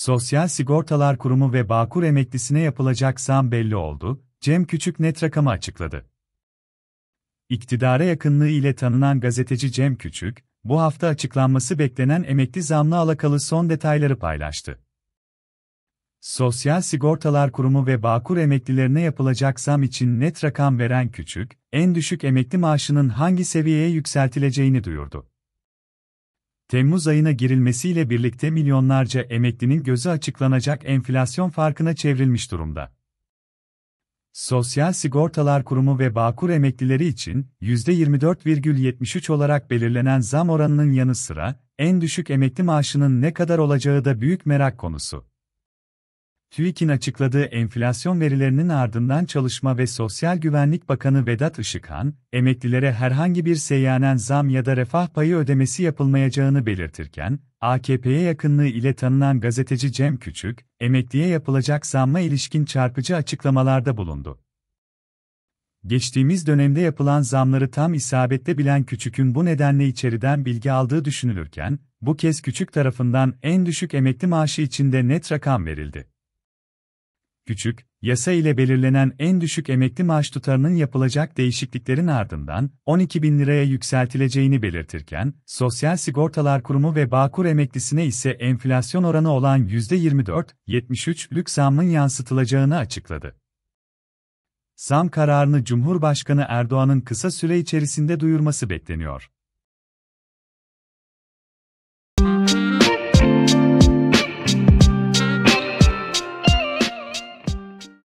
Sosyal Sigortalar Kurumu ve Bağkur emeklisine yapılacak zam belli oldu, Cem Küçük net rakamı açıkladı. İktidara yakınlığı ile tanınan gazeteci Cem Küçük, bu hafta açıklanması beklenen emekli zamla alakalı son detayları paylaştı. Sosyal Sigortalar Kurumu ve Bağkur emeklilerine yapılacak zam için net rakam veren Küçük, en düşük emekli maaşının hangi seviyeye yükseltileceğini duyurdu. Temmuz ayına girilmesiyle birlikte milyonlarca emeklinin gözü açıklanacak enflasyon farkına çevrilmiş durumda. Sosyal Sigortalar Kurumu ve Bağkur emeklileri için %24,73 olarak belirlenen zam oranının yanı sıra en düşük emekli maaşının ne kadar olacağı da büyük merak konusu. TÜİK'in açıkladığı enflasyon verilerinin ardından Çalışma ve Sosyal Güvenlik Bakanı Vedat Işıkhan, emeklilere herhangi bir seyyanen zam ya da refah payı ödemesi yapılmayacağını belirtirken, AKP'ye yakınlığı ile tanınan gazeteci Cem Küçük, emekliye yapılacak zamma ilişkin çarpıcı açıklamalarda bulundu. Geçtiğimiz dönemde yapılan zamları tam isabetle bilen Küçük'ün bu nedenle içeriden bilgi aldığı düşünülürken, bu kez Küçük tarafından en düşük emekli maaşı içinde net rakam verildi küçük, yasa ile belirlenen en düşük emekli maaş tutarının yapılacak değişikliklerin ardından 12 bin liraya yükseltileceğini belirtirken, Sosyal Sigortalar Kurumu ve Bağkur emeklisine ise enflasyon oranı olan 24 73 lük zammın yansıtılacağını açıkladı. Zam kararını Cumhurbaşkanı Erdoğan'ın kısa süre içerisinde duyurması bekleniyor.